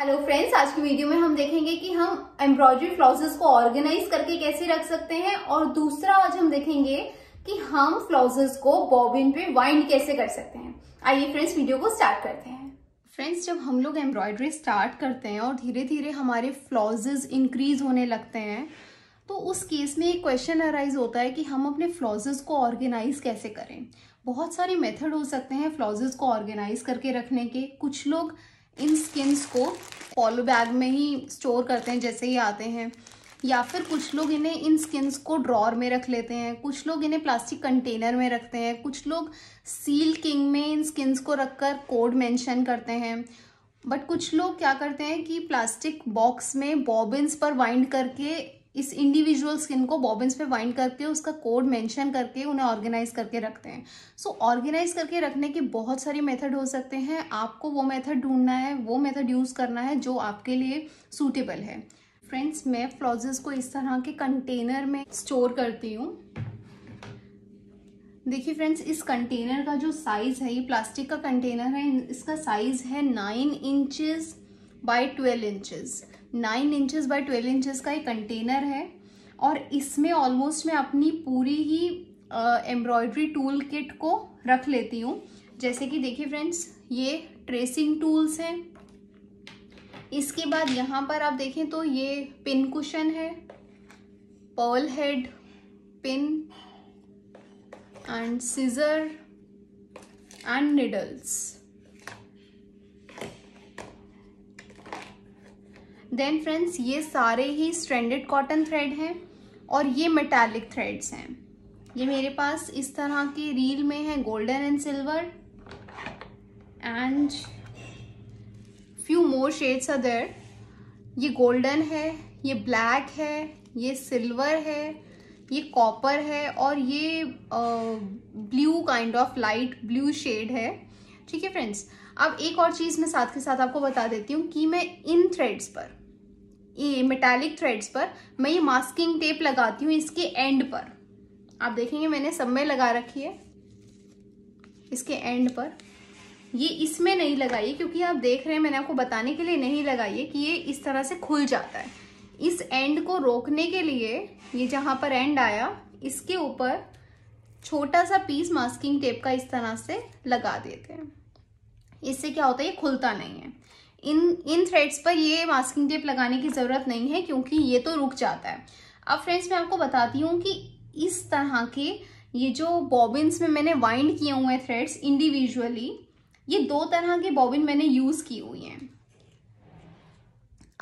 hello friends आज की video में हम देखेंगे कि हम एम्ब्रॉयडरी फ्लाउजेस को ऑर्गेनाइज करके कैसे रख सकते हैं और दूसरा आज हम देखेंगे कि हम फ्लाउजेस को बॉबिन पे वाइंड कैसे कर सकते हैं आइए फ्रेंड्स वीडियो को स्टार्ट करते हैं फ्रेंड्स जब हम लोग एम्ब्रॉयडरी स्टार्ट करते हैं और धीरे धीरे हमारे फ्लॉजेज इंक्रीज होने लगते हैं तो उस केस में एक क्वेश्चन अराइज होता है कि हम अपने फ्लॉजेस को ऑर्गेनाइज कैसे करें बहुत सारे मेथड हो सकते हैं फ्लॉजेस को ऑर्गेनाइज करके रखने के कुछ लोग इन स्किन्स को पॉलो बैग में ही स्टोर करते हैं जैसे ही आते हैं या फिर कुछ लोग इन्हें इन स्किन्स को ड्रॉर में रख लेते हैं कुछ लोग इन्हें प्लास्टिक कंटेनर में रखते हैं कुछ लोग सील किंग में इन स्किन्स को रखकर कोड मेंशन करते हैं बट कुछ लोग क्या करते हैं कि प्लास्टिक बॉक्स में बॉबिन्स पर वाइंड करके इस इंडिविजुअल स्किन को बॉबिन्स पे वाइंड करके उसका कोड मेंशन करके उन्हें ऑर्गेनाइज करके रखते हैं सो so, ऑर्गेनाइज करके रखने के बहुत सारे मेथड हो सकते हैं आपको वो मेथड ढूंढना है वो मेथड यूज़ करना है जो आपके लिए सूटेबल है फ्रेंड्स मैं फ्लॉजेस को इस तरह के कंटेनर में स्टोर करती हूँ देखिए फ्रेंड्स इस कंटेनर का जो साइज़ है ये प्लास्टिक का कंटेनर है इसका साइज़ है nine inches by twelve inches nine inches by twelve inches का एक कंटेनर है और इसमें ऑलमोस्ट मैं अपनी पूरी ही एम्ब्रॉयड्री टूल किट को रख लेती हूँ जैसे कि देखिए फ्रेंड्स ये ट्रेसिंग टूल्स हैं इसके बाद यहाँ पर आप देखें तो ये पिन कुशन है pearl head pin and scissor and needles then friends ये सारे ही स्ट्रैंडेड कॉटन थ्रेड हैं और ये मेटालिक थ्रेड्स हैं ये मेरे पास इस तरह के रील में है golden and silver and few more shades are there ये गोल्डन है ये ब्लैक है ये सिल्वर है ये कॉपर है और ये blue kind of light blue shade है ठीक है फ्रेंड्स अब एक और चीज़ मैं साथ के साथ आपको बता देती हूँ कि मैं इन थ्रेड्स पर ये मेटालिक थ्रेड्स पर मैं ये मास्किंग टेप लगाती हूँ इसके एंड पर आप देखेंगे मैंने सब में लगा रखी है इसके एंड पर ये इसमें नहीं लगाइए क्योंकि आप देख रहे हैं मैंने आपको बताने के लिए नहीं लगाइए कि ये इस तरह से खुल जाता है इस एंड को रोकने के लिए ये जहाँ पर एंड आया इसके ऊपर छोटा सा पीस मास्किंग टेप का इस तरह से लगा देते हैं इससे क्या होता है ये खुलता नहीं है इन इन थ्रेड्स पर ये मास्किंग टेप लगाने की ज़रूरत नहीं है क्योंकि ये तो रुक जाता है अब फ्रेंड्स मैं आपको बताती हूँ कि इस तरह के ये जो बॉबिन्स में मैंने वाइंड किए हुए हैं थ्रेड्स इंडिविजुअली ये दो तरह के बॉबिन मैंने यूज़ की हुई हैं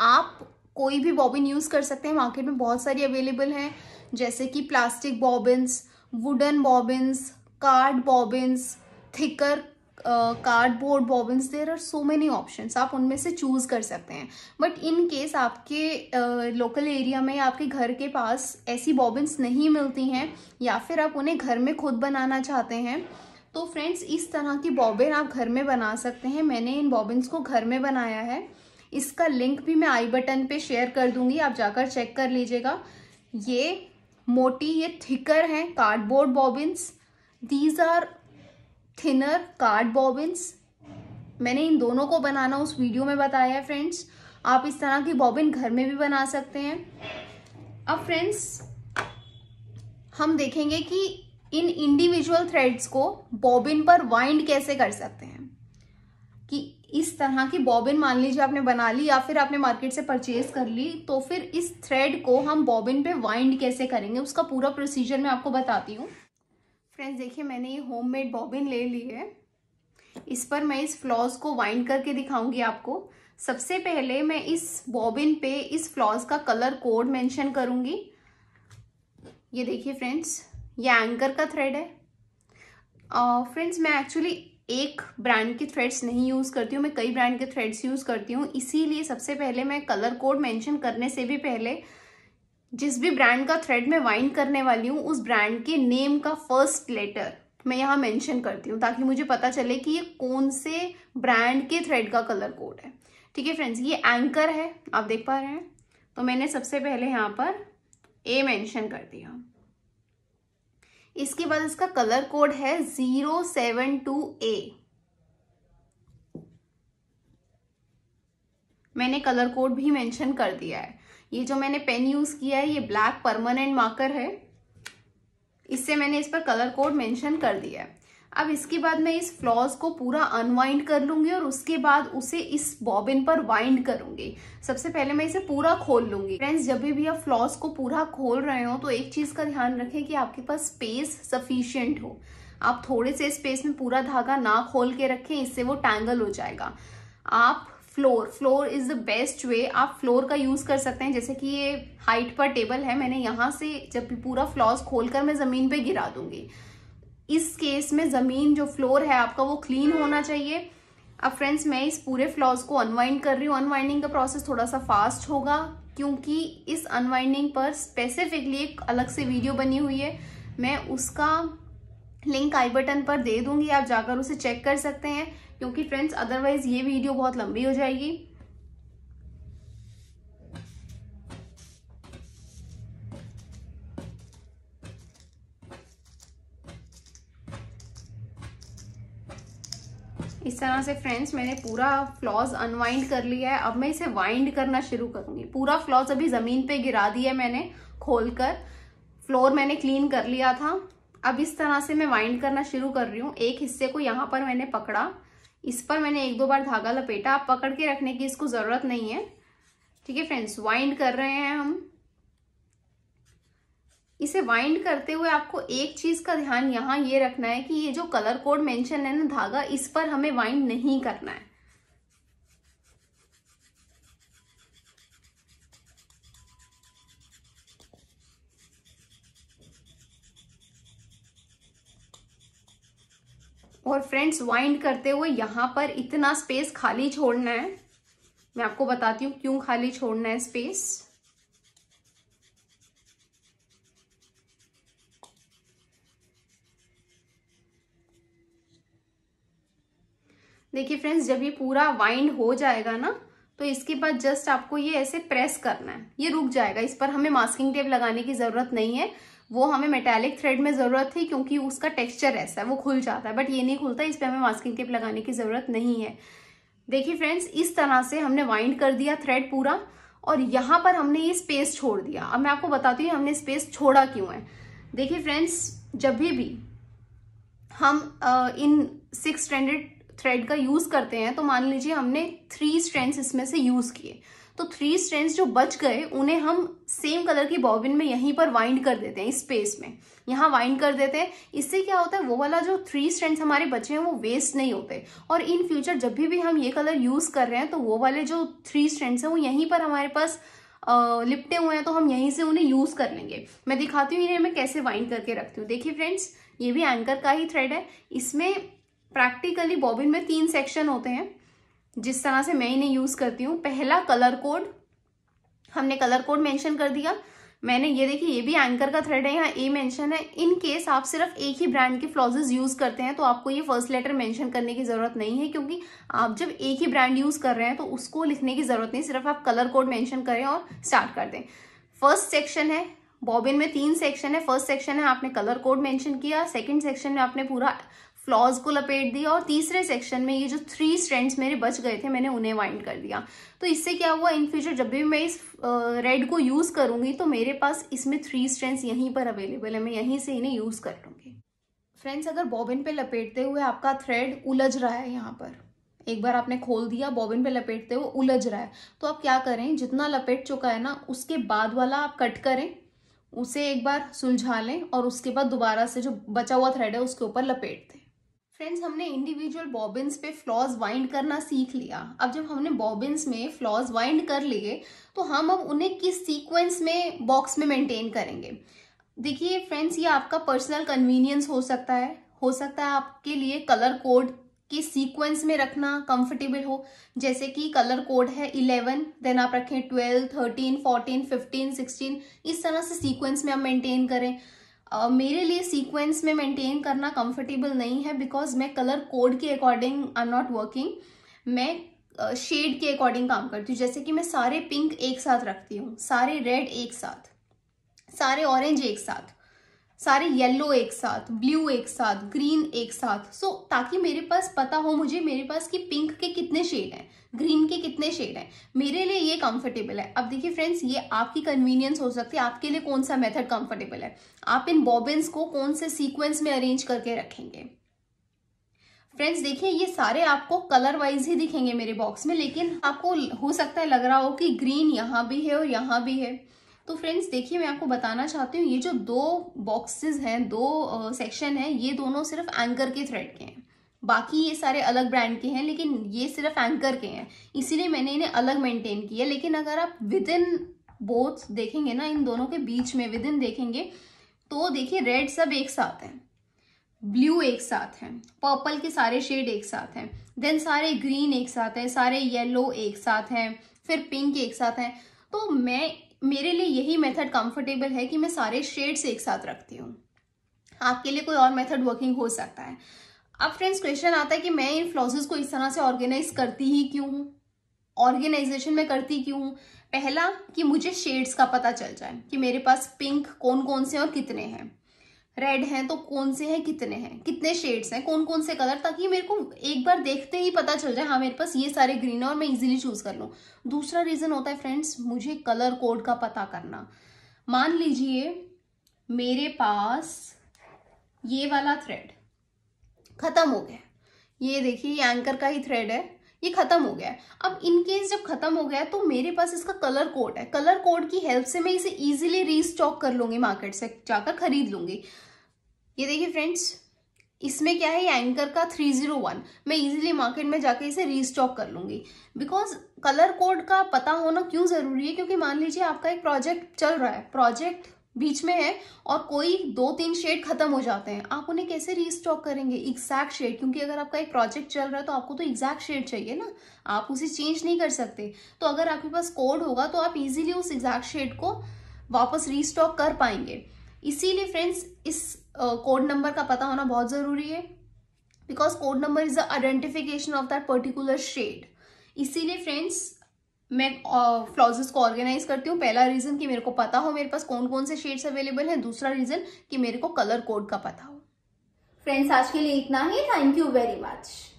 आप कोई भी बॉबिन यूज़ कर सकते हैं मार्केट में बहुत सारी अवेलेबल हैं जैसे कि plastic bobbins wooden bobbins card bobbins thicker cardboard bobbins there are so many options आप उनमें से चूज़ कर सकते हैं बट इन केस आपके लोकल uh, एरिया में आपके घर के पास ऐसी बॉबिन्स नहीं मिलती हैं या फिर आप उन्हें घर में खुद बनाना चाहते हैं तो फ्रेंड्स इस तरह की बॉबिन आप घर में बना सकते हैं मैंने इन बॉबिन्स को घर में बनाया है इसका लिंक भी मैं आई बटन पे शेयर कर दूंगी आप जाकर चेक कर लीजिएगा ये मोटी ये थिकर हैं cardboard bobbins these are thinner card bobbins मैंने इन दोनों को बनाना उस वीडियो में बताया है फ्रेंड्स आप इस तरह की बॉबिन घर में भी बना सकते हैं अब फ्रेंड्स हम देखेंगे कि इन इंडिविजुअल थ्रेड्स को बॉबिन पर वाइंड कैसे कर सकते हैं कि इस तरह की बॉबिन मान लीजिए आपने बना ली या फिर आपने मार्केट से परचेज कर ली तो फिर इस थ्रेड को हम बॉबिन पे वाइंड कैसे करेंगे उसका पूरा प्रोसीजर मैं आपको बताती हूँ फ्रेंड्स देखिए मैंने ये होममेड बॉबिन ले ली है इस पर मैं इस फ्लॉज को वाइंड करके दिखाऊंगी आपको सबसे पहले मैं इस बॉबिन पे इस फ्लॉज का कलर कोड मेंशन करूंगी ये देखिए फ्रेंड्स ये एंकर का थ्रेड है फ्रेंड्स uh, मैं एक्चुअली एक ब्रांड के थ्रेड्स नहीं यूज़ करती हूँ मैं कई ब्रांड के थ्रेड्स यूज़ करती हूँ इसीलिए सबसे पहले मैं कलर कोड मेंशन करने से भी पहले जिस भी ब्रांड का थ्रेड मैं वाइंड करने वाली हूँ उस ब्रांड के नेम का फर्स्ट लेटर मैं यहाँ मेंशन करती हूँ ताकि मुझे पता चले कि ये कौन से ब्रांड के थ्रेड का कलर कोड है ठीक है फ्रेंड्स ये एंकर है आप देख पा रहे हैं तो मैंने सबसे पहले यहाँ पर ए मेंशन कर दिया इसके बाद इसका कलर कोड है जीरो सेवन टू ए मैंने कलर कोड भी मेंशन कर दिया है ये जो मैंने पेन यूज किया है ये ब्लैक परमानेंट मार्कर है इससे मैंने इस पर कलर कोड मेंशन कर दिया है अब इसके बाद मैं इस फ्लॉज को पूरा अनवाइंड कर लूंगी और उसके बाद उसे इस बॉबिन पर वाइंड करूंगी सबसे पहले मैं इसे पूरा खोल लूंगी फ्रेंड्स जब भी आप फ्लॉज को पूरा खोल रहे हो तो एक चीज का ध्यान रखें कि आपके पास स्पेस सफिशियंट हो आप थोड़े से स्पेस में पूरा धागा ना खोल के रखें इससे वो टैंगल हो जाएगा आप floss floss is the best way आप फ्लोर का यूज कर सकते हैं जैसे कि ये हाइट पर टेबल है मैंने यहाँ से जब पूरा फ्लॉज खोलकर मैं जमीन पे गिरा दूंगी इस केस में जमीन जो फ्लोर है आपका वो क्लीन होना चाहिए अब फ्रेंड्स मैं इस पूरे फ्लॉर्स को अनवाइंड कर रही हूँ अनवाइंडिंग का प्रोसेस थोड़ा सा फास्ट होगा क्योंकि इस अनवाइंडिंग पर स्पेसिफिकली एक अलग से वीडियो बनी हुई है मैं उसका लिंक आई बटन पर दे दूंगी आप जाकर उसे चेक कर सकते हैं क्योंकि फ्रेंड्स अदरवाइज ये वीडियो बहुत लंबी हो जाएगी इस तरह से फ्रेंड्स मैंने पूरा फ्लॉज अनवाइंड कर लिया है अब मैं इसे वाइंड करना शुरू करूंगी पूरा फ्लॉज अभी ज़मीन पे गिरा दिया मैंने खोलकर फ्लोर मैंने क्लीन कर लिया था अब इस तरह से मैं वाइंड करना शुरू कर रही हूँ एक हिस्से को यहाँ पर मैंने पकड़ा इस पर मैंने एक दो बार धागा लपेटा आप पकड़ के रखने की इसको ज़रूरत नहीं है ठीक है फ्रेंड्स वाइंड कर रहे हैं हम इसे वाइंड करते हुए आपको एक चीज़ का ध्यान यहाँ ये रखना है कि ये जो कलर कोड मेंशन है ना धागा इस पर हमें वाइंड नहीं करना है और फ्रेंड्स वाइंड करते हुए यहाँ पर इतना स्पेस खाली छोड़ना है मैं आपको बताती हूँ क्यों खाली छोड़ना है स्पेस देखिए फ्रेंड्स जब ये पूरा वाइंड हो जाएगा ना तो इसके बाद जस्ट आपको ये ऐसे प्रेस करना है ये रुक जाएगा इस पर हमें मास्किंग टेप लगाने की ज़रूरत नहीं है वो हमें मेटेलिक थ्रेड में ज़रूरत थी क्योंकि उसका टेक्स्चर ऐसा है वो खुल जाता है बट ये नहीं खुलता इस पर हमें मास्किंग टेप लगाने की ज़रूरत नहीं है देखिए फ्रेंड्स इस तरह से हमने वाइंड कर दिया थ्रेड पूरा और यहाँ पर हमने ये स्पेस छोड़ दिया अब मैं आपको बताती हूँ हमने स्पेस छोड़ा क्यों है देखिए फ्रेंड्स जब भी भी हम आ, इन सिक्स स्टैंडर्ड थ्रेड का यूज़ करते हैं तो मान लीजिए हमने थ्री स्ट्रेंड्स इसमें से यूज़ किए तो थ्री स्ट्रेंड्स जो बच गए उन्हें हम सेम कलर की बॉबिन में यहीं पर वाइंड कर देते हैं स्पेस में यहाँ वाइंड कर देते हैं इससे क्या होता है वो वाला जो थ्री स्ट्रेंड्स हमारे बचे हैं वो वेस्ट नहीं होते और इन फ्यूचर जब भी भी हम ये कलर यूज़ कर रहे हैं तो वो वाले जो थ्री स्ट्रेंड्स हैं वो यहीं पर हमारे पास लिपटे हुए हैं तो हम यहीं से उन्हें यूज़ कर लेंगे मैं दिखाती हूँ इन्हें मैं कैसे वाइंड करके रखती हूँ देखिए फ्रेंड्स ये भी एंकर का ही थ्रेड है इसमें प्रैक्टिकली बॉबिन में तीन सेक्शन होते हैं जिस तरह से मैं इन्हें यूज करती हूँ पहला कलर कोड हमने कलर कोड मेंशन कर दिया मैंने ये देखिए ये भी एंकर का थ्रेड है यहाँ ए मेंशन है इन केस आप सिर्फ एक ही ब्रांड के फ्लॉजेस यूज करते हैं तो आपको ये फर्स्ट लेटर मेंशन करने की जरूरत नहीं है क्योंकि आप जब एक ही ब्रांड यूज कर रहे हैं तो उसको लिखने की जरूरत नहीं सिर्फ आप कलर कोड मेंशन करें और स्टार्ट कर दें फर्स्ट सेक्शन है बॉबिन में तीन सेक्शन है फर्स्ट सेक्शन है आपने कलर कोड मेंशन किया सेकेंड सेक्शन में आपने पूरा फ्लॉज को लपेट दिया और तीसरे सेक्शन में ये जो थ्री स्ट्रेंड्स मेरे बच गए थे मैंने उन्हें वाइंड कर दिया तो इससे क्या हुआ इन फ्यूचर जब भी मैं इस रेड को यूज़ करूंगी तो मेरे पास इसमें थ्री स्ट्रेंड्स यहीं पर अवेलेबल है मैं यहीं से इन्हें यूज़ कर लूंगी फ्रेंड्स अगर बॉबिन पे लपेटते हुए आपका थ्रेड उलझ रहा है यहाँ पर एक बार आपने खोल दिया बॉबिन पे लपेटते हुए उलझ रहा है तो आप क्या करें जितना लपेट चुका है ना उसके बाद वाला आप कट करें उसे एक बार सुलझा लें और उसके बाद दोबारा से जो बचा हुआ थ्रेड है उसके ऊपर लपेट दें फ्रेंड्स हमने इंडिविजुअल बॉबिन्स पे फ्लॉज वाइंड करना सीख लिया अब जब हमने बॉबिन्स में फ्लॉज वाइंड कर लिए तो हम अब उन्हें किस सीक्वेंस में बॉक्स में मेंटेन करेंगे देखिए फ्रेंड्स ये आपका पर्सनल कन्वीनियंस हो सकता है हो सकता है आपके लिए कलर कोड के सीक्वेंस में रखना कंफर्टेबल हो जैसे कि कलर कोड है इलेवन देन आप रखें twelve thirteen fourteen fifteen sixteen इस तरह से सीक्वेंस में आप मेंटेन करें Uh, मेरे लिए सीक्वेंस में मेंटेन करना कंफर्टेबल नहीं है बिकॉज मैं कलर कोड के according I am not working मैं शेड uh, के अकॉर्डिंग काम करती हूँ जैसे कि मैं सारे पिंक एक साथ रखती हूँ सारे रेड एक साथ सारे ऑरेंज एक साथ सारे येलो एक साथ ब्लू एक साथ ग्रीन एक साथ सो so, ताकि मेरे पास पता हो मुझे मेरे पास कि पिंक के कितने शेड हैं ग्रीन के कितने शेड हैं मेरे लिए ये कंफर्टेबल है अब देखिए फ्रेंड्स ये आपकी कन्वीनियंस हो सकती है आपके लिए कौन सा मेथड कंफर्टेबल है आप इन बॉबिन्स को कौन से सीक्वेंस में अरेंज करके रखेंगे फ्रेंड्स देखिए ये सारे आपको कलर वाइज ही दिखेंगे मेरे बॉक्स में लेकिन आपको हो सकता है लग रहा हो कि ग्रीन यहाँ भी है और यहाँ भी है तो फ्रेंड्स देखिए मैं आपको बताना चाहती हूँ ये जो दो बॉक्सेस हैं दो सेक्शन हैं ये दोनों सिर्फ एंकर के थ्रेड के हैं बाकी ये सारे अलग ब्रांड के हैं लेकिन ये सिर्फ एंकर के हैं इसीलिए मैंने इन्हें अलग मेंटेन किया लेकिन अगर आप विद इन बोथ देखेंगे ना इन दोनों के बीच में विद इन देखेंगे तो देखिए रेड सब एक साथ हैं ब्लू एक साथ हैं पर्पल के सारे शेड एक साथ हैं देन सारे ग्रीन एक साथ हैं सारे येलो एक साथ हैं फिर पिंक एक साथ हैं तो मैं मेरे लिए यही मेथड कंफर्टेबल है कि मैं सारे शेड्स एक साथ रखती हूँ आपके लिए कोई और मेथड वर्किंग हो सकता है अब फ्रेंड्स क्वेश्चन आता है कि मैं इन फ्लॉजेस को इस तरह से ऑर्गेनाइज करती ही क्यों हूँ ऑर्गेनाइजेशन में करती क्यों हूँ पहला कि मुझे शेड्स का पता चल जाए कि मेरे पास पिंक कौन कौन से और कितने हैं रेड हैं तो कौन से हैं कितने हैं कितने शेड्स हैं कौन कौन से कलर ताकि मेरे को एक बार देखते ही पता चल जाए हाँ मेरे पास ये सारे ग्रीन है और मैं इजीली चूज़ कर लूँ दूसरा रीज़न होता है फ्रेंड्स मुझे कलर कोड का पता करना मान लीजिए मेरे पास ये वाला थ्रेड ख़त्म हो गया ये देखिए ये एंकर का ही थ्रेड है ये खत्म हो गया है अब इनकेस जब खत्म हो गया है तो मेरे पास इसका कलर कोड है कलर कोड की हेल्प से मैं इसे इजीली रीस्टॉक कर लूंगी मार्केट से जाकर खरीद लूंगी ये देखिए फ्रेंड्स इसमें क्या है एंकर का थ्री जीरो वन मैं इजीली मार्केट में जाके इसे रीस्टॉक कर लूंगी बिकॉज कलर कोड का पता होना क्यों ज़रूरी है क्योंकि मान लीजिए आपका एक प्रोजेक्ट चल रहा है प्रोजेक्ट बीच में है और कोई दो तीन शेड खत्म हो जाते हैं आप उन्हें कैसे रीस्टॉक करेंगे एग्जैक्ट शेड क्योंकि अगर आपका एक प्रोजेक्ट चल रहा है तो आपको तो एग्जैक्ट शेड चाहिए ना आप उसे चेंज नहीं कर सकते तो अगर आपके पास कोड होगा तो आप इजीली उस एग्जैक्ट शेड को वापस रीस्टॉक कर पाएंगे इसीलिए फ्रेंड्स इस कोड uh, नंबर का पता होना बहुत ज़रूरी है because code number is the identification of that particular shade इसीलिए फ्रेंड्स मैं फ्लाउजेस uh, को ऑर्गेनाइज करती हूँ पहला रीज़न कि मेरे को पता हो मेरे पास कौन कौन से शेड्स अवेलेबल हैं दूसरा रीज़न कि मेरे को कलर कोड का पता हो फ्रेंड्स आज के लिए इतना ही थैंक यू वेरी मच